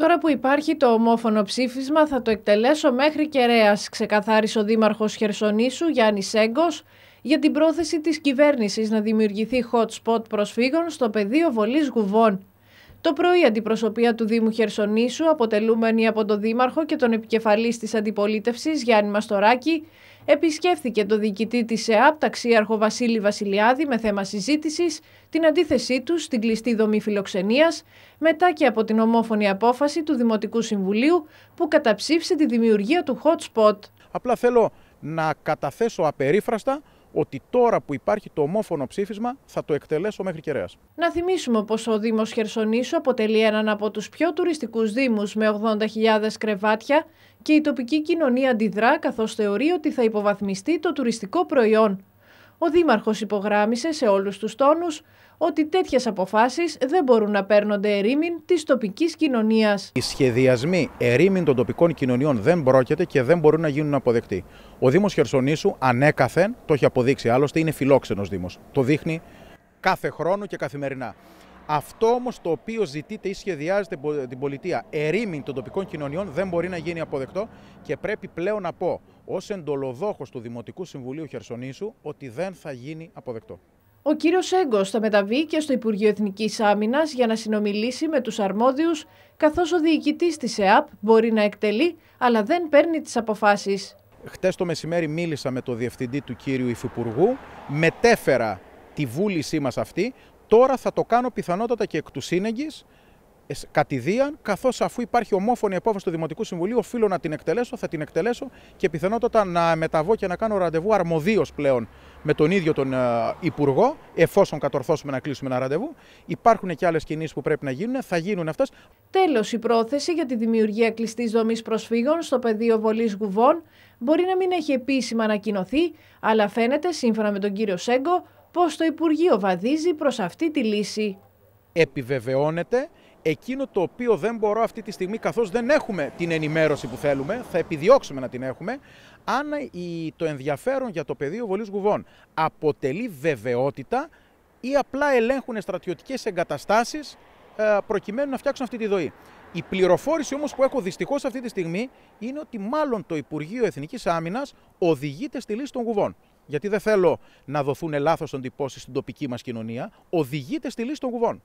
Τώρα που υπάρχει το ομόφωνο ψήφισμα θα το εκτελέσω μέχρι κεραίας, ξεκαθάρισε ο Δήμαρχος Χερσονήσου Γιάννης Σέγκο για την πρόθεση της κυβέρνησης να δημιουργηθεί hot spot προσφύγων στο πεδίο βολής γουβών. Το πρωί, αντιπροσωπεία του Δήμου Χερσονήσου, αποτελούμενη από τον Δήμαρχο και τον επικεφαλής της αντιπολίτευσης Γιάννη Μαστοράκη, επισκέφθηκε το διοικητή της ΕΑΠ, ταξίαρχο Βασίλη Βασιλιάδη, με θέμα συζήτησης την αντίθεσή του στην κλειστή δομή φιλοξενίας, μετά και από την ομόφωνη απόφαση του Δημοτικού Συμβουλίου που καταψήφισε τη δημιουργία του hot spot. Απλά θέλω να καταθέσω απερίφραστα ότι τώρα που υπάρχει το ομόφωνο ψήφισμα θα το εκτελέσω μέχρι κεραίας. Να θυμίσουμε πως ο Δήμος Χερσονήσου αποτελεί έναν από τους πιο τουριστικούς Δήμους με 80.000 κρεβάτια και η τοπική κοινωνία αντιδρά καθώς θεωρεί ότι θα υποβαθμιστεί το τουριστικό προϊόν ο Δήμαρχος υπογράμμισε σε όλους τους τόνους ότι τέτοιες αποφάσεις δεν μπορούν να παίρνονται ερήμην της τοπικής κοινωνίας. Οι σχεδιασμοί ερήμην των τοπικών κοινωνιών δεν πρόκειται και δεν μπορούν να γίνουν αποδεκτοί. Ο Δήμος Χερσονήσου ανέκαθεν, το έχει αποδείξει άλλωστε, είναι φιλόξενος Δήμος. Το δείχνει κάθε χρόνο και καθημερινά. Αυτό όμως το οποίο ζητείτε ή σχεδιάζεται την πολιτεία ερήμην των τοπικών κοινωνιών δεν μπορεί να γίνει αποδεκτό και πρέπει πλέον να πω ως εντολοδόχος του Δημοτικού Συμβουλίου Χερσονήσου ότι δεν θα γίνει αποδεκτό. Ο κύριος Έγκος θα μεταβεί και στο Υπουργείο Εθνικής Άμυνας για να συνομιλήσει με τους αρμόδιους, καθώς ο διοικητής της ΕΑΠ μπορεί να εκτελεί, αλλά δεν παίρνει τις αποφάσεις. Χτες το μεσημέρι μίλησα με το διευθυντή του κύριου Υφυπουργού, μετέφερα τη βούλησή μας αυτή, Τώρα θα το κάνω πιθανότατα και εκ του σύνεγγυ, κατηδίαν, καθώς αφού υπάρχει ομόφωνη απόφαση του Δημοτικού Συμβουλίου, οφείλω να την εκτελέσω, θα την εκτελέσω και πιθανότατα να μεταβώ και να κάνω ραντεβού αρμοδίως πλέον με τον ίδιο τον ε, Υπουργό, εφόσον κατορθώσουμε να κλείσουμε ένα ραντεβού. Υπάρχουν και άλλες κινήσεις που πρέπει να γίνουν, θα γίνουν αυτές. Τέλος, η πρόθεση για τη δημιουργία κλειστής δομής προσφύγων στο πεδίο βολής γουβών μπορεί να μην έχει επίσημα ανακοινωθεί, αλλά φαίνεται, σύμφωνα με τον κύριο Σέγκο, πως το Υπουργείο βαδίζει προς αυτή τη λύση. Επιβεβαιώνεται εκείνο το οποίο δεν μπορώ αυτή τη στιγμή, καθώς δεν έχουμε την ενημέρωση που θέλουμε, θα επιδιώξουμε να την έχουμε, αν το ενδιαφέρον για το πεδίο βολής γουβών αποτελεί βεβαιότητα ή απλά ελέγχουν στρατιωτικές εγκαταστάσεις ε, προκειμένου να φτιάξουν αυτή τη δοή. Η πληροφόρηση όμως που έχω δυστυχώς αυτή τη στιγμή είναι ότι μάλλον το Υπουργείο Εθνικής Άμυνας οδηγείται στη λύση των γουβών γιατί δεν θέλω να δοθούν λάθο εντυπώσει στην τοπική μας κοινωνία, οδηγείται στη λύση των κουβών.